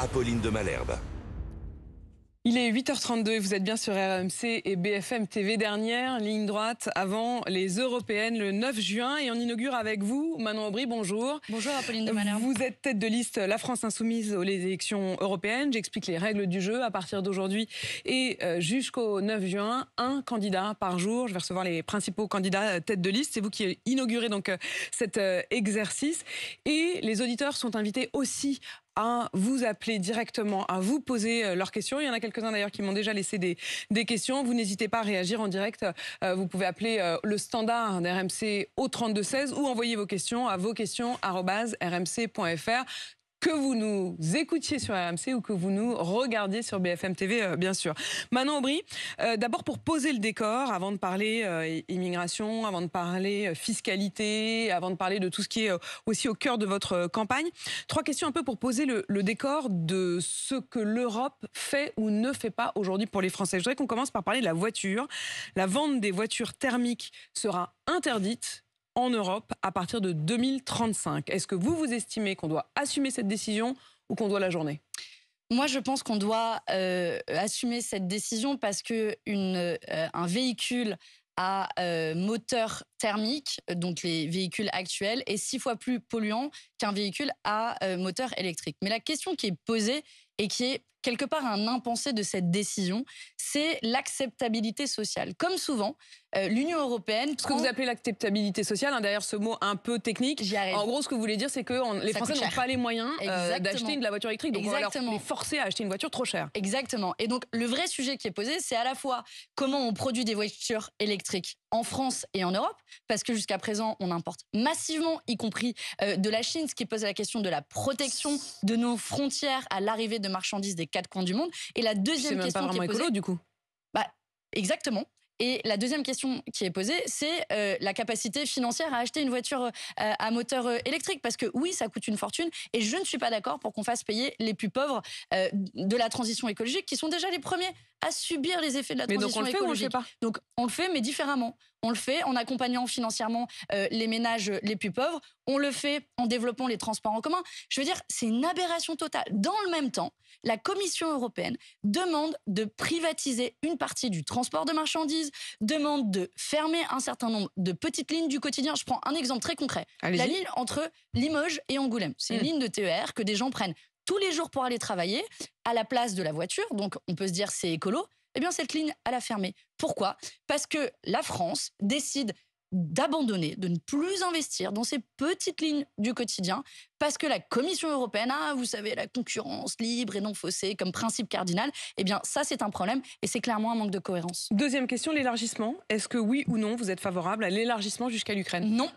Apolline de Malherbe. Il est 8h32 et vous êtes bien sur RMC et BFM TV dernière, ligne droite avant les européennes le 9 juin et on inaugure avec vous Manon Aubry, bonjour. Bonjour Apolline de Malherbe. Vous êtes tête de liste La France Insoumise aux élections européennes. J'explique les règles du jeu à partir d'aujourd'hui et euh, jusqu'au 9 juin, un candidat par jour. Je vais recevoir les principaux candidats euh, tête de liste. C'est vous qui inaugurez donc euh, cet exercice et les auditeurs sont invités aussi à vous appeler directement, à vous poser euh, leurs questions. Il y en a quelques-uns d'ailleurs qui m'ont déjà laissé des, questions. Vous n'hésitez pas à réagir en direct. Euh, vous pouvez appeler euh, le standard d'RMC au 3216 ou envoyer vos questions à vosquestions.rmc.fr que vous nous écoutiez sur RMC ou que vous nous regardiez sur BFM TV, euh, bien sûr. Manon Aubry, euh, d'abord pour poser le décor, avant de parler euh, immigration, avant de parler fiscalité, avant de parler de tout ce qui est aussi au cœur de votre campagne, trois questions un peu pour poser le décor de ce que l'Europe fait ou ne fait pas aujourd'hui pour les Français. Je voudrais qu'on commence par parler de la voiture. La vente des voitures thermiques sera interdite en Europe à partir de 2035. Est-ce que vous, vous estimez qu'on doit assumer cette décision ou qu'on doit la journée moi, je pense qu'on doit euh, assumer cette décision parce que euh, un véhicule à euh, moteur thermique, donc les véhicules actuels, est six fois plus polluant qu'un véhicule à moteur électrique. Mais la question qui est posée et qui est quelque part un impensé de cette décision, c'est l'acceptabilité sociale. Comme souvent, euh, l'Union européenne. Ce que vous appelez l'acceptabilité sociale, hein, derrière ce mot un peu technique. En gros, ce que vous voulez dire, c'est que les Français n'ont pas les moyens euh, d'acheter de la voiture électrique, donc on va les forcer à acheter une voiture trop chère. Exactement. Et donc, le vrai sujet qui est posé, c'est à la fois comment on produit des voitures électriques en France et en Europe, parce que jusqu'à présent, on importe massivement, y compris euh, de la Chine, ce qui pose la question de la protection de nos frontières à l'arrivée de marchandises des quatre coins du monde. Et la deuxième question qui est posée, du coup. Bah, exactement. Et la deuxième question qui est posée, c'est euh, la capacité financière à acheter une voiture euh, à moteur euh, électrique. Parce que oui, ça coûte une fortune. Et je ne suis pas d'accord pour qu'on fasse payer les plus pauvres de la transition écologique, qui sont déjà les premiers à subir les effets de la transition donc écologique. donc on le fait, mais différemment. On le fait en accompagnant financièrement euh, les ménages les plus pauvres. On le fait en développant les transports en commun. Je veux dire, c'est une aberration totale. Dans le même temps, la Commission européenne demande de privatiser une partie du transport de marchandises, demande de fermer un certain nombre de petites lignes du quotidien. Je prends un exemple très concret. La ligne entre Limoges et Angoulême. C'est une mmh. ligne de TER que des gens prennent tous les jours pour aller travailler à la place de la voiture. Donc, on peut se dire c'est écolo. et eh bien, cette ligne, elle a fermé. Pourquoi Parce que la France décide d'abandonner, de ne plus investir dans ces petites lignes du quotidien, parce que la Commission européenne a, ah, vous savez, la concurrence libre et non faussée comme principe cardinal, et eh bien ça c'est un problème et c'est clairement un manque de cohérence. Deuxième question, l'élargissement. Est-ce que oui ou non vous êtes favorable à l'élargissement jusqu'à l'Ukraine Non,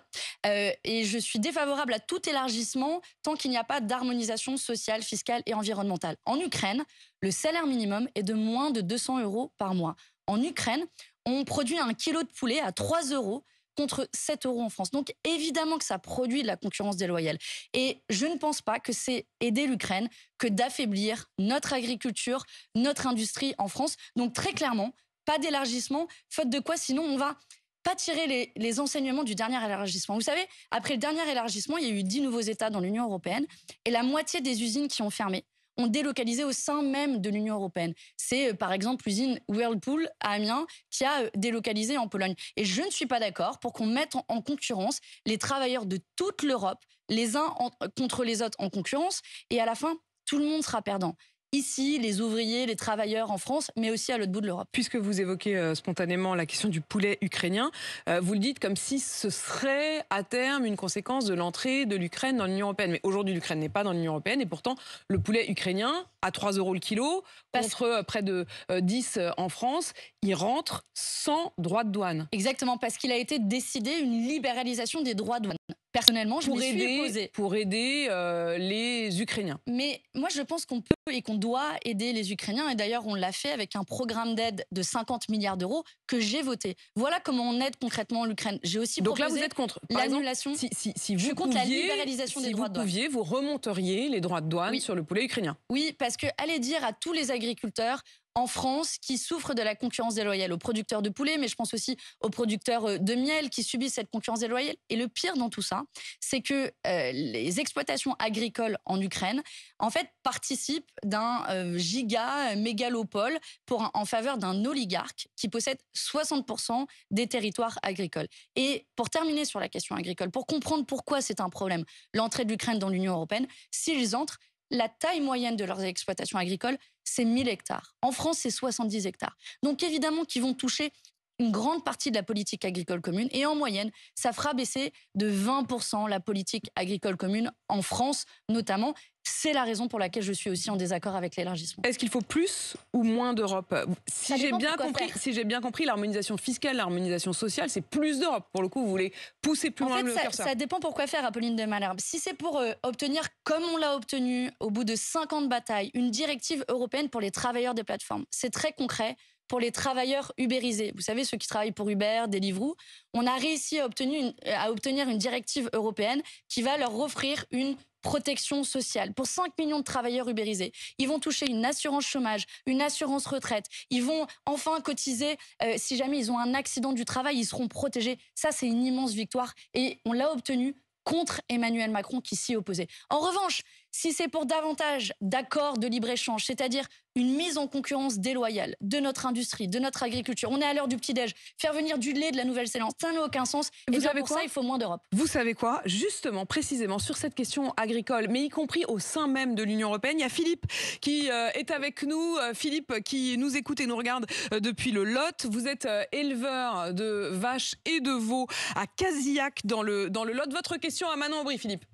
euh, et je suis défavorable à tout élargissement tant qu'il n'y a pas d'harmonisation sociale, fiscale et environnementale. En Ukraine, le salaire minimum est de moins de 200 euros par mois. En Ukraine, on produit un kilo de poulet à 3 euros contre 7 euros en France. Donc évidemment que ça produit de la concurrence déloyale. Et je ne pense pas que c'est aider l'Ukraine que d'affaiblir notre agriculture, notre industrie en France. Donc très clairement, pas d'élargissement, faute de quoi sinon on va pas tirer les, enseignements du dernier élargissement. Vous savez, après le dernier élargissement, il y a eu dix nouveaux États dans l'Union européenne et la moitié des usines qui ont fermé ont délocalisé au sein même de l'Union européenne. C'est euh, par exemple l'usine Whirlpool à Amiens qui a euh, délocalisé en Pologne. Et je ne suis pas d'accord pour qu'on mette en, concurrence les travailleurs de toute l'Europe, les uns contre les autres en concurrence, et à la fin, tout le monde sera perdant ici, les ouvriers, les travailleurs en France, mais aussi à l'autre bout de l'Europe. Puisque vous évoquez euh, spontanément la question du poulet ukrainien, euh, vous le dites comme si ce serait à terme une conséquence de l'entrée de l'Ukraine dans l'Union européenne. Mais aujourd'hui, l'Ukraine n'est pas dans l'Union européenne et pourtant, le poulet ukrainien, à 3 euros le kilo, contre euh, près de 10 en France, il rentre sans droit de douane. Exactement, parce qu'il a été décidé une libéralisation des droits de douane personnellement, je voudrais suis Pour aider euh, les Ukrainiens. Mais moi, je pense qu'on peut et qu'on doit aider les Ukrainiens. Et d'ailleurs, on l'a fait avec un programme d'aide de 50 milliards d'euros que j'ai voté. Voilà comment on aide concrètement l'Ukraine. J'ai aussi Donc là, vous êtes contre l'annulation. Si, si, si vous je pouviez, la libéralisation des droits vous vous remonteriez les droits de douane sur le poulet ukrainien. Oui, parce que allez dire à tous les agriculteurs, en France qui souffrent de la concurrence déloyale aux producteurs de poulet, mais je pense aussi aux producteurs euh, de miel qui subissent cette concurrence déloyale. Et le pire dans tout ça, c'est que euh, les exploitations agricoles en Ukraine, en fait, participent d'un euh, giga mégalopole pour en faveur d'un oligarque qui possède 60% des territoires agricoles. Et pour terminer sur la question agricole, pour comprendre pourquoi c'est un problème, l'entrée de l'Ukraine dans l'Union européenne, s'ils entrent, la taille moyenne de leurs exploitations agricoles, c'est 1000 hectares. En France, c'est 70 hectares. Donc évidemment qu'ils vont toucher une grande partie de la politique agricole commune. Et en moyenne, ça fera baisser de 20% la politique agricole commune en France, notamment. C'est la raison pour laquelle je suis aussi en désaccord avec l'élargissement. Est-ce qu'il faut plus ou moins d'Europe Si j'ai bien compris, si j'ai bien compris, l'harmonisation fiscale, l'harmonisation sociale, c'est plus d'Europe. Pour le coup, vous voulez pousser plus en loin le ça, ça. dépend pourquoi faire, Apolline de Malherbe. Si c'est pour euh, obtenir, comme on l'a obtenu au bout de 50 batailles, une directive européenne pour les travailleurs des plateformes, c'est très concret pour les travailleurs ubérisés. Vous savez, ceux qui travaillent pour Uber, Deliveroo. On a réussi à obtenir une, directive européenne qui va leur offrir une protection sociale pour 5 millions de travailleurs ubérisés. Ils vont toucher une assurance chômage, une assurance retraite. Ils vont enfin cotiser. Euh, si jamais ils ont un accident du travail, ils seront protégés. Ça, c'est une immense victoire et on l'a obtenu contre Emmanuel Macron qui s'y opposait. En revanche, si c'est pour davantage d'accords de libre-échange, c'est-à-dire une mise en concurrence déloyale de notre industrie, de notre agriculture, on est à l'heure du petit-déj, faire venir du lait de la Nouvelle-Zélande, ça n'a aucun sens. Vous et pour quoi ça, il faut moins d'Europe. Vous savez quoi Justement, précisément, sur cette question agricole, mais y compris au sein même de l'Union européenne, il y a Philippe qui euh, est avec nous. Euh, Philippe qui nous écoute et nous regarde euh, depuis le Lot. Vous êtes éleveur de vaches et de veaux à Casillac dans le, dans le Lot. Votre question à Manon Aubry, Philippe.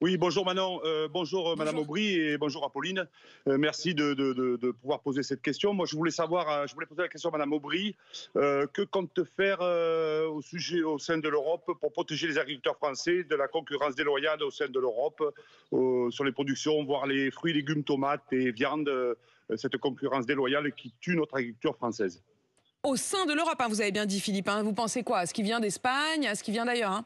Oui, bonjour Manon, euh, bonjour, euh, Madame Aubry et bonjour Apolline. Euh, merci de, pouvoir poser cette question. Moi, je voulais savoir, je voulais poser la question à Madame Aubry. que compte faire au sujet au sein de l'Europe pour protéger les agriculteurs français de la concurrence déloyale au sein de l'Europe sur les productions, voire les fruits, légumes, tomates et viandes, cette concurrence déloyale qui tue notre agriculture française Au sein de l'Europe, hein, vous avez bien dit Philippe. Hein. vous pensez quoi À ce qui vient d'Espagne, à ce qui vient d'ailleurs hein?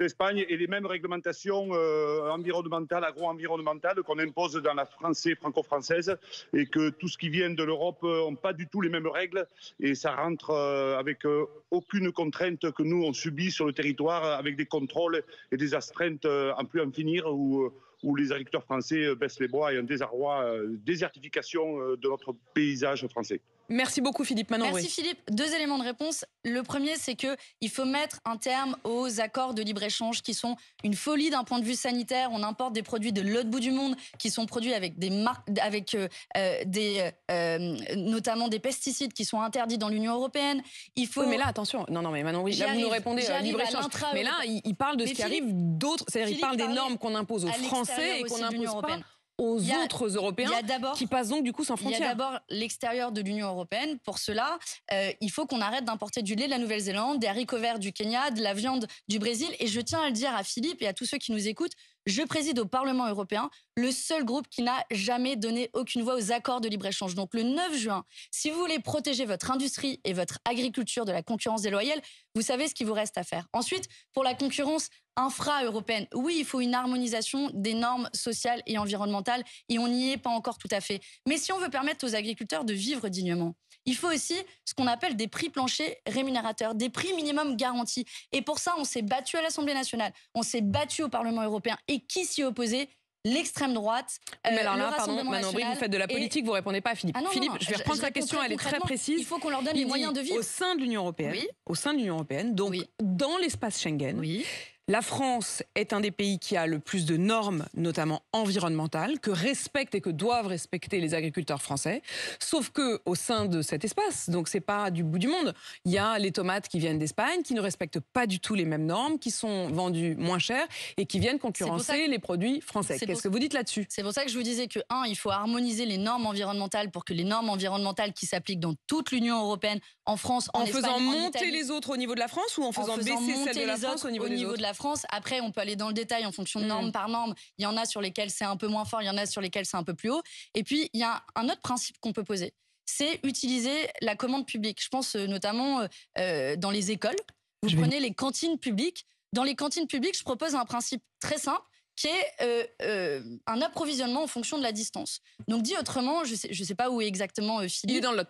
L'Espagne et les mêmes réglementations euh, environnementales, agro-environnementales qu'on impose dans la français franco-française et que tout ce qui vient de l'Europe n'ont euh, pas du tout les mêmes règles et ça rentre euh, avec aucune contrainte que nous on subit sur le territoire avec des contrôles et des astreintes en plus en finir où, où les agriculteurs français baissent les bois et un désarroi, désertification de notre paysage français. Merci beaucoup Philippe Manon. Merci Philippe. Deux éléments de réponse. Le premier, c'est que il faut mettre un terme aux accords de libre-échange qui sont une folie d'un point de vue sanitaire. On importe des produits de l'autre bout du monde qui sont produits avec des marques, avec euh, euh, des, euh, notamment des pesticides qui sont interdits dans l'Union européenne. Il faut. mais là, attention. Non, non, mais Manon, oui. Là, vous nous répondez libre-échange. Mais là, il, parle de ce qui arrive d'autres. C'est-à-dire, il parle des normes qu'on impose aux Français et qu'on impose pas européenne aux autres Européens qui passent donc du coup sans frontières. Il y a d'abord l'extérieur de l'Union européenne. Pour cela, euh, il faut qu'on arrête d'importer du lait de la Nouvelle-Zélande, des haricots verts du Kenya, de la viande du Brésil. Et je tiens à le dire à Philippe et à tous ceux qui nous écoutent, je préside au Parlement européen, le seul groupe qui n'a jamais donné aucune voix aux accords de libre-échange. Donc le 9 juin, si vous voulez protéger votre industrie et votre agriculture de la concurrence déloyale, vous savez ce qu'il vous reste à faire. Ensuite, pour la concurrence infra-européenne, oui, il faut une harmonisation des normes sociales et environnementales, et on n'y est pas encore tout à fait. Mais si on veut permettre aux agriculteurs de vivre dignement, il faut aussi ce qu'on appelle des prix planchers rémunérateurs, des prix minimum garantis. Et pour ça, on s'est battu à l'Assemblée nationale, on s'est battu au Parlement européen et qui s'y opposait l'extrême droite. Euh, mais alors là, pardon, Manon Brie, vous faites de la politique, vous vous répondez pas à Philippe. Ah Philippe, je vais reprendre sa question, elle est très précise. Il faut qu'on leur donne les moyens de vivre. Au sein de l'Union européenne, oui. au sein de l'Union européenne, donc dans l'espace Schengen, oui. La France est un des pays qui a le plus de normes, notamment environnementales, que respectent et que doivent respecter les agriculteurs français. Sauf que au sein de cet espace, donc c'est pas du bout du monde, il y a les tomates qui viennent d'Espagne, qui ne respectent pas du tout les mêmes normes, qui sont vendues moins cher et qui viennent concurrencer les produits français. Qu'est-ce que vous dites là-dessus C'est pour ça que je vous disais que un, il faut harmoniser les normes environnementales pour que les normes environnementales qui s'appliquent dans toute l'Union européenne, en France, en, en Espagne, faisant monter les autres au niveau de la France ou en faisant, baisser celles de la France au niveau, de la France. Après, on peut aller dans le détail en fonction de mm. norme par norme. Il y en a sur lesquelles c'est un peu moins fort, il y en a sur lesquelles c'est un peu plus haut. Et puis, il y a un autre principe qu'on peut poser, c'est utiliser la commande publique. Je pense euh, notamment euh, euh, dans les écoles. Vous prenez les cantines publiques. Dans les cantines publiques, je propose un principe très simple qui est un approvisionnement en fonction de la distance. Donc dit autrement, je ne sais, je sais, pas où est exactement Philippe. Il est dans le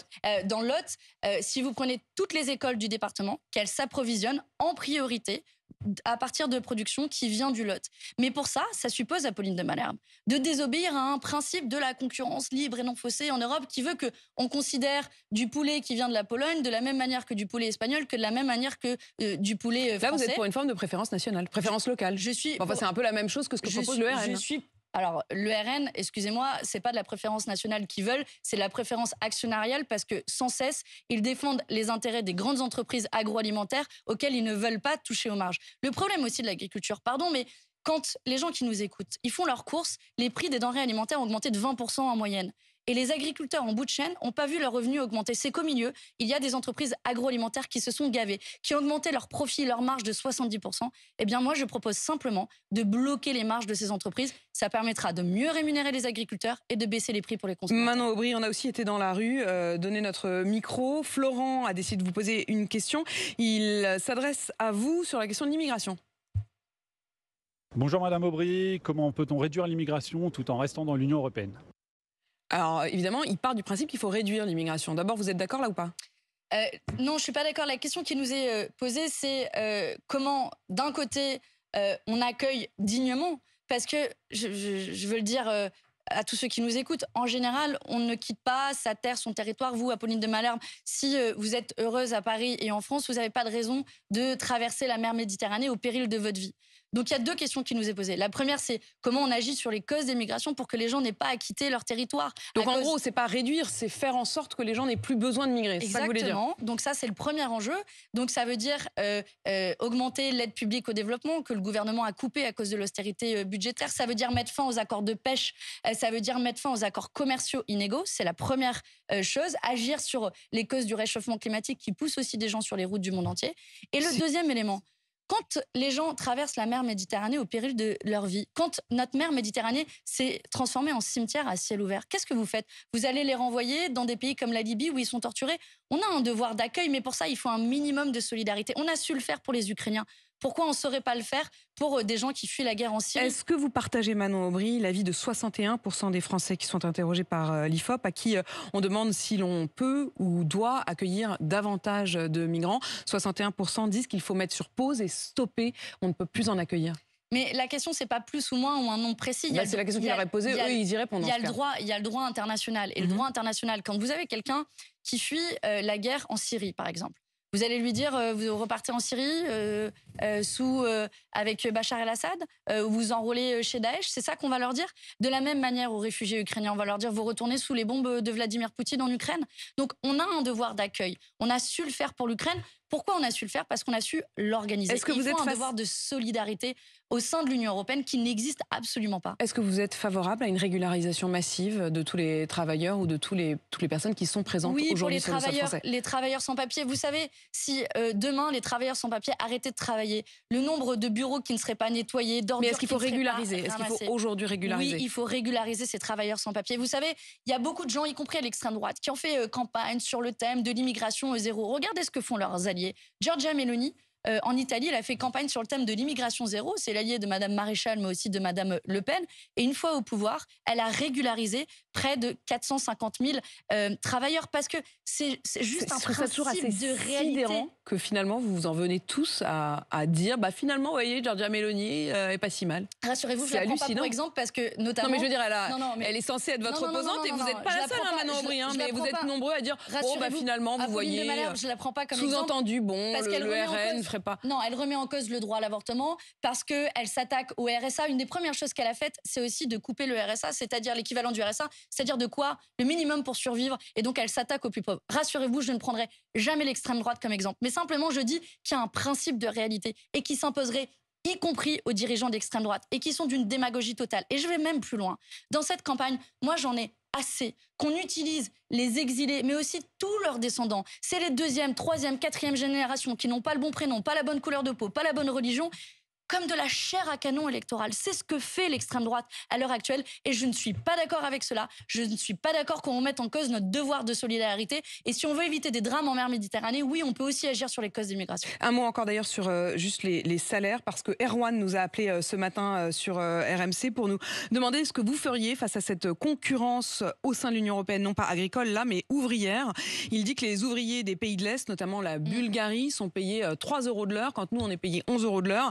dans le si vous prenez toutes les écoles du département, qu'elles s'approvisionnent en priorité à partir de production qui vient du Lot. Mais pour ça, ça suppose à Pauline de Malherbe de désobéir à un principe de la concurrence libre et non faussée en Europe qui veut que on considère du poulet qui vient de la Pologne de la même manière que du poulet espagnol, que de la même manière que euh, du poulet français. Euh, Là, vous êtes pour une forme de préférence nationale, préférence locale. Je suis. Enfin, c'est un peu la même chose que ce que propose le RN. Je suis alors, le excusez-moi, ce n'est pas de la préférence nationale qu'ils veulent, c'est de la préférence actionnariale parce que sans cesse, ils défendent les intérêts des grandes entreprises agroalimentaires auxquelles ils ne veulent pas toucher aux marges. Le problème aussi de l'agriculture, pardon, mais quand les gens qui nous écoutent, ils font leurs courses, les prix des denrées alimentaires ont augmenté de 20% en moyenne. Et les agriculteurs en bout de chaîne n'ont pas vu leurs revenus augmenter. C'est qu'au milieu, il y a des entreprises agroalimentaires qui se sont gavées, qui ont augmenté leurs profits, leurs marges de 70%. Eh bien, moi, je propose simplement de bloquer les marges de ces entreprises. Ça permettra de mieux rémunérer les agriculteurs et de baisser les prix pour les consommateurs. Manon Aubry, on a aussi été dans la rue, euh, Donnez notre micro. Florent a décidé de vous poser une question. Il s'adresse à vous sur la question de l'immigration. Bonjour Madame Aubry, comment peut-on réduire l'immigration tout en restant dans l'Union européenne alors évidemment, il part du principe qu'il faut réduire l'immigration. D'abord, vous êtes d'accord là ou pas euh, Non, je ne suis pas d'accord. La question qui nous est euh, posée, c'est euh, comment, d'un côté, on accueille dignement, parce que, je, je veux le dire à tous ceux qui nous écoutent, en général, on ne quitte pas sa terre, son territoire. Vous, Apolline de Malherbe, si vous êtes heureuse à Paris et en France, vous n'avez pas de raison de traverser la mer Méditerranée au péril de votre vie. Donc il y a deux questions qui nous est posées. La première, c'est comment on agit sur les causes des migrations pour que les gens n'aient pas à quitter leur territoire. Donc en gros, c'est pas réduire, c'est faire en sorte que les gens n'aient plus besoin de migrer. c'est Ça que vous dire. Donc ça, c'est le premier enjeu. Donc ça veut dire euh, euh, augmenter l'aide publique au développement que le gouvernement a coupé à cause de l'austérité euh, budgétaire. Ça veut dire mettre fin aux accords de pêche. ça veut dire mettre fin aux accords commerciaux inégaux. C'est la première chose. Agir sur les causes du réchauffement climatique qui pousse aussi des gens sur les routes du monde entier. Et le deuxième élément, quand les gens traversent la mer Méditerranée au péril de leur vie, quand notre mer Méditerranée s'est transformée en cimetière à ciel ouvert, qu'est-ce que vous faites Vous allez les renvoyer dans des pays comme la Libye où ils sont torturés On a un devoir d'accueil, mais pour ça, il faut un minimum de solidarité. On a su le faire pour les Ukrainiens. Pourquoi on ne saurait pas le faire pour euh, des gens qui fuient la guerre en Syrie Est-ce que vous partagez, Manon Aubry, l'avis de 61% des Français qui sont interrogés par euh, l'IFOP, à qui euh, on demande si l'on peut ou doit accueillir davantage de migrants 61% disent qu'il faut mettre sur pause et stopper, on ne peut plus en accueillir. Mais la question, c'est pas plus ou moins ou un nom précis. Bah, c'est la question qu'il aurait posée, eux, ils y répondent. Il y, a le droit, il y a le droit international. Et le mhm. droit international, quand vous avez quelqu'un qui fuit la guerre en Syrie, par exemple, vous allez lui dire, euh, vous repartez en Syrie euh, euh, sous avec Bachar el-Assad, vous enrôlez chez Daesh, c'est ça qu'on va leur dire. De la même manière aux réfugiés ukrainiens, on va leur dire, vous retournez sous les bombes de Vladimir Poutine en Ukraine. Donc on a un devoir d'accueil, on a su le faire pour l'Ukraine, pourquoi on a su le faire Parce qu'on a su l'organiser. Est-ce que vous êtes un devoir de solidarité au sein de l'Union européenne qui n'existe absolument pas. Est-ce que vous êtes favorable à une régularisation massive de tous les travailleurs ou de tous les, toutes les personnes qui sont présentes aujourd'hui sur le sol français Les travailleurs sans papier, vous savez, si euh, demain les travailleurs sans papier arrêtaient de travailler, le nombre de bureaux qui ne seraient pas nettoyés, d'ordures Mais est-ce qu'il faut régulariser Est-ce qu'il faut aujourd'hui régulariser Oui, il faut régulariser ces travailleurs sans papier. Vous savez, il y a beaucoup de gens, y compris à l'extrême droite, qui ont fait euh, campagne sur le thème de l'immigration euh, zéro. Regardez ce que font leurs Georgia Giorgia Meloni euh, en Italie, elle a fait campagne sur le thème de l'immigration zéro. C'est l'allié de Madame Maréchal, mais aussi de Madame Le Pen. Et une fois au pouvoir, elle a régularisé près de 450 000 euh, travailleurs parce que c'est juste un principe de réalité. que finalement vous vous en venez tous à, dire, bah finalement, vous voyez, Giorgia Meloni n'est euh, est pas si mal. Rassurez-vous, je la prends pas pour exemple parce que notamment. Non mais je veux dire, elle, elle est censée être votre opposante et vous n'êtes pas la seule, Manon hein, Aubry, mais vous êtes nombreux à dire, Oh, finalement, vous voyez, je la prends pas comme sous-entendu, bon, le RN non, elle remet en cause le droit à l'avortement parce qu'elle s'attaque au RSA. Une des premières choses qu'elle a faites, c'est aussi de couper le RSA, c'est-à-dire l'équivalent du RSA, c'est-à-dire de quoi Le minimum pour survivre. Et donc, elle s'attaque aux plus pauvres. Rassurez-vous, je ne prendrai jamais l'extrême droite comme exemple. Mais simplement, je dis qu'il y a un principe de réalité et qui s'imposerait y compris aux dirigeants d'extrême droite, et qui sont d'une démagogie totale. Et je vais même plus loin. Dans cette campagne, moi j'en ai assez, qu'on utilise les exilés, mais aussi tous leurs descendants. C'est les deuxième, troisième, quatrième générations qui n'ont pas le bon prénom, pas la bonne couleur de peau, pas la bonne religion, comme de la chair à canon électoral, C'est ce que fait l'extrême droite à l'heure actuelle et je ne suis pas d'accord avec cela. Je ne suis pas d'accord qu'on remette en cause notre devoir de solidarité. Et si on veut éviter des drames en mer Méditerranée, oui, on peut aussi agir sur les causes d'immigration. Un mot encore d'ailleurs sur euh, juste les, salaires, parce que Erwan nous a appelé euh, ce matin euh, sur RMC pour nous demander ce que vous feriez face à cette concurrence au sein de l'Union européenne, non pas agricole là, mais ouvrière. Il dit que les ouvriers des pays de l'Est, notamment la mhm. Bulgarie, sont payés 3 euros de l'heure, quand nous on est payés 11 euros de l'heure.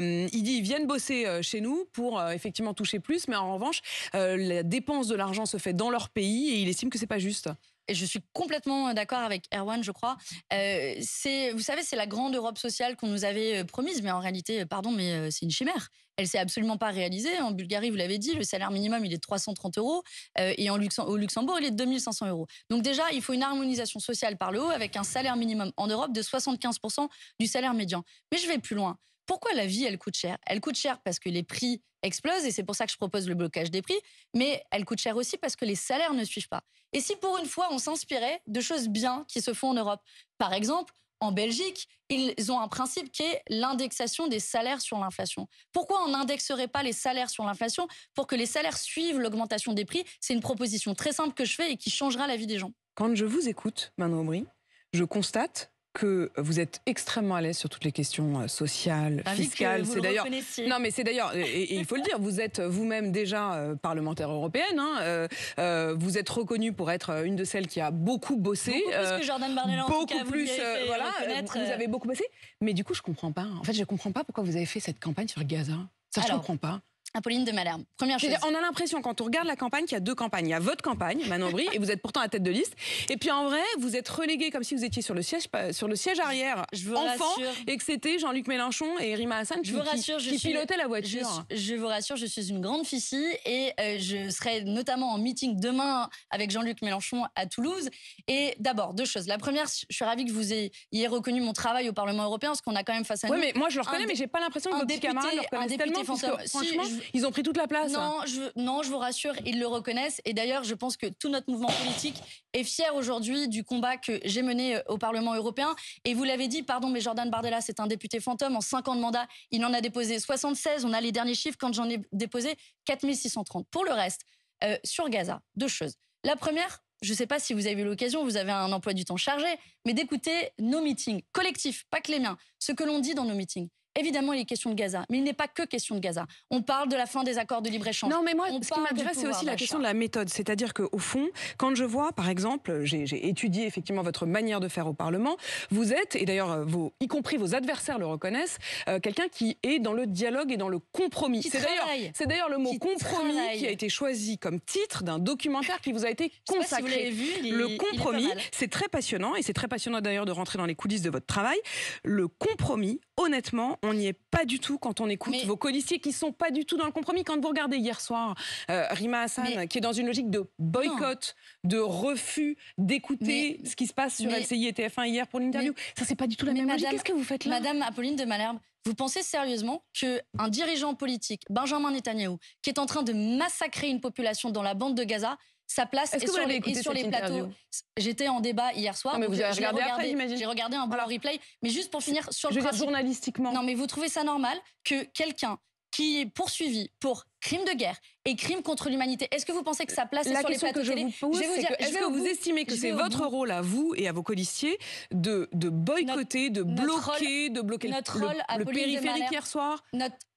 Euh, il dit ils viennent bosser euh, chez nous pour euh, effectivement toucher plus, mais en revanche, la dépense de l'argent se fait dans leur pays et il estime que ce n'est pas juste. je suis complètement d'accord avec Erwan, je crois. vous savez, c'est la grande Europe sociale qu'on nous avait promise, mais en réalité, pardon, mais c'est une chimère. Elle s'est absolument pas réalisée. En Bulgarie, vous l'avez dit, le salaire minimum, il est de 330 euros, et en au Luxembourg, il est de 2500 euros. Donc déjà, il faut une harmonisation sociale par le haut, avec un salaire minimum en Europe de 75% du salaire médian. Mais je vais plus loin pourquoi la vie, elle coûte cher Elle coûte cher parce que les prix explosent, et c'est pour ça que je propose le blocage des prix, mais elle coûte cher aussi parce que les salaires ne suivent pas. Et si pour une fois, on s'inspirait de choses bien qui se font en Europe Par exemple, en Belgique, ils ont un principe qui est l'indexation des salaires sur l'inflation. Pourquoi on n'indexerait pas les salaires sur l'inflation pour que les salaires suivent l'augmentation des prix C'est une proposition très simple que je fais et qui changera la vie des gens. Quand je vous écoute, Manon Aubry, je constate que vous êtes extrêmement à l'aise sur toutes les questions euh, sociales, fiscales. C'est d'ailleurs. Non, mais c'est d'ailleurs. Et, il faut le dire, vous êtes vous-même déjà euh, parlementaire européenne. Hein, euh, vous êtes reconnue pour être une de celles qui a beaucoup bossé. Beaucoup plus que Jordan Bardella. en cas, plus. Vous Vous avez beaucoup bossé. Mais du coup, je comprends pas. En fait, je comprends pas pourquoi vous avez fait cette campagne sur Gaza. Ça, je ne comprends pas. Apolline de Malherbe. Première chose. On a l'impression, quand on regarde la campagne, qu'il y a deux campagnes. Il y a votre campagne, Manon Brie, et vous êtes pourtant à tête de liste. Et puis en vrai, vous êtes relégué comme si vous étiez sur le siège, sur le siège arrière, je vous enfant, rassure. et que c'était Jean-Luc Mélenchon et Rima Hassan je qui, vous rassure, suis, pilotaient la voiture. Je, vous rassure, je suis une grande fille et euh, je serai notamment en meeting demain avec Jean-Luc Mélenchon à Toulouse. Et d'abord, deux choses. La première, je suis ravie que vous ayez reconnu mon travail au Parlement européen, parce qu'on a quand même face à nous. Oui, mais moi je le reconnais, mais j'ai pas l'impression que vos le reconnaissent tellement. Ils ont pris toute la place. Non, je, non, je vous rassure, ils le reconnaissent. Et d'ailleurs, je pense que tout notre mouvement politique est fier aujourd'hui du combat que j'ai mené euh, au Parlement européen. Et vous l'avez dit, pardon, mais Jordan Bardella, c'est un député fantôme. En 5 ans de mandat, il en a déposé 76. On a les derniers chiffres quand j'en ai déposé 4630. Pour le reste, euh, sur Gaza, deux choses. La première, je ne sais pas si vous avez eu l'occasion, vous avez un emploi du temps chargé, mais d'écouter nos meetings collectifs, pas que les miens, ce que l'on dit dans nos meetings. Évidemment, il est question de Gaza, mais il n'est pas que question de Gaza. On parle de la fin des accords de libre-échange. Non, mais moi, ce qui m'intéresse, c'est aussi la question de la méthode. C'est-à-dire qu'au fond, quand je vois, par exemple, j'ai étudié effectivement votre manière de faire au Parlement, vous êtes, et d'ailleurs, euh, y compris vos adversaires le reconnaissent, euh, quelqu'un qui est dans le dialogue et dans le compromis. C'est d'ailleurs le mot compromis qui a été choisi comme titre d'un documentaire qui vous a été consacré. vu, le compromis, c'est très passionnant, et c'est très passionnant d'ailleurs de rentrer dans les coulisses de votre travail. Le compromis, honnêtement, on n'y est pas du tout quand on écoute vos colissiers qui ne sont pas du tout dans le compromis. Quand vous regardez hier soir euh, Rima Hassan, qui est dans une logique de boycott, de refus d'écouter ce qui se passe sur LCI et TF1 hier pour l'interview, ça c'est pas du tout la même logique. Qu'est-ce que vous faites là Madame Apolline de Malherbe, vous pensez sérieusement qu'un dirigeant politique, Benjamin Netanyahu qui est en train de massacrer une population dans la bande de Gaza, sa place est, sur, les, plateaux. J'étais en débat hier soir. vous avez regardé, J'ai regardé un bon replay. Mais juste pour finir sur le. Je journalistiquement. Non, mais vous trouvez ça normal que quelqu'un qui est poursuivi pour crime de guerre et crime contre l'humanité. Est-ce que vous pensez que sa place est sur les plateaux que je vous Je est-ce que, vous estimez que c'est votre rôle à vous et à vos colissiers de, boycotter, de bloquer, de bloquer notre le, rôle périphérique hier soir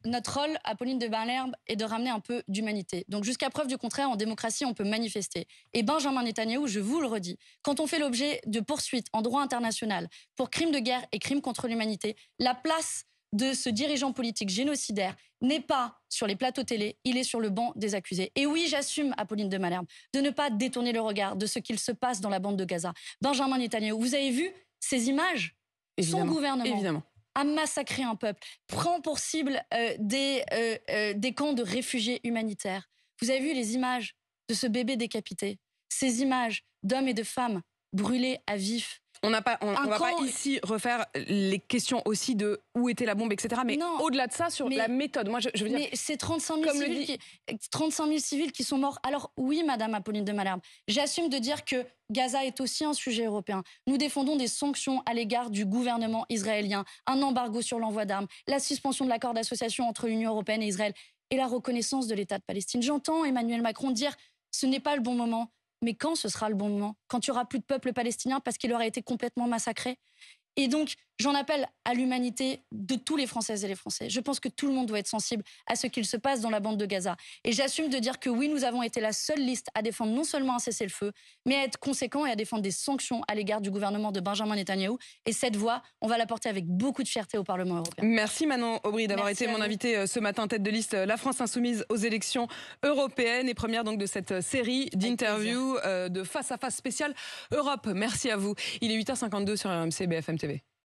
notre, rôle, Apolline de Balherbe est de ramener un peu d'humanité. Donc jusqu'à preuve du contraire, en démocratie, on peut manifester. Et Benjamin Netanyahu, je vous le redis, quand on fait l'objet de poursuites en droit international pour crime de guerre et crime contre l'humanité, la place de ce dirigeant politique génocidaire n'est pas sur les plateaux télé, il est sur le banc des accusés. Et oui, j'assume, Apolline de Malherbe, de ne pas détourner le regard de ce qu'il se passe dans la bande de Gaza. Benjamin Netanyahu, vous avez vu ces images Son gouvernement a massacré un peuple, prend pour cible euh, des, euh, euh, des camps de réfugiés humanitaires. Vous avez vu les images de ce bébé décapité, ces images d'hommes et de femmes brûlés à vif on n'a pas, on, ah, va pas ici refaire les questions aussi de où était la bombe, etc. Mais au-delà de ça, sur la méthode, moi, je, veux dire. Mais c'est 35 000 civils, qui, 35 civils qui sont morts. Alors oui, Madame Apolline de Malherbe, j'assume de dire que Gaza est aussi un sujet européen. Nous défendons des sanctions à l'égard du gouvernement israélien, un embargo sur l'envoi d'armes, la suspension de l'accord d'association entre l'Union européenne et Israël et la reconnaissance de l'État de Palestine. J'entends Emmanuel Macron dire ce n'est pas le bon moment. Mais quand ce sera le bon moment Quand tu n'y aura plus de peuple palestinien parce qu'il aura été complètement massacré Et donc, J'en appelle à l'humanité de tous les Françaises et les Français. Je pense que tout le monde doit être sensible à ce qu'il se passe dans la bande de Gaza. Et j'assume de dire que oui, nous avons été la seule liste à défendre non seulement un cessez-le-feu, mais à être conséquent et à défendre des sanctions à l'égard du gouvernement de Benjamin Netanyahu. Et cette voix, on va la porter avec beaucoup de fierté au Parlement européen. Merci Manon Aubry d'avoir été mon invitée euh, ce matin, tête de liste euh, La France Insoumise aux élections européennes et première donc de cette euh, série d'interviews de face à face spéciale Europe. Merci à vous. Il est 8h52 sur RMC BFM TV.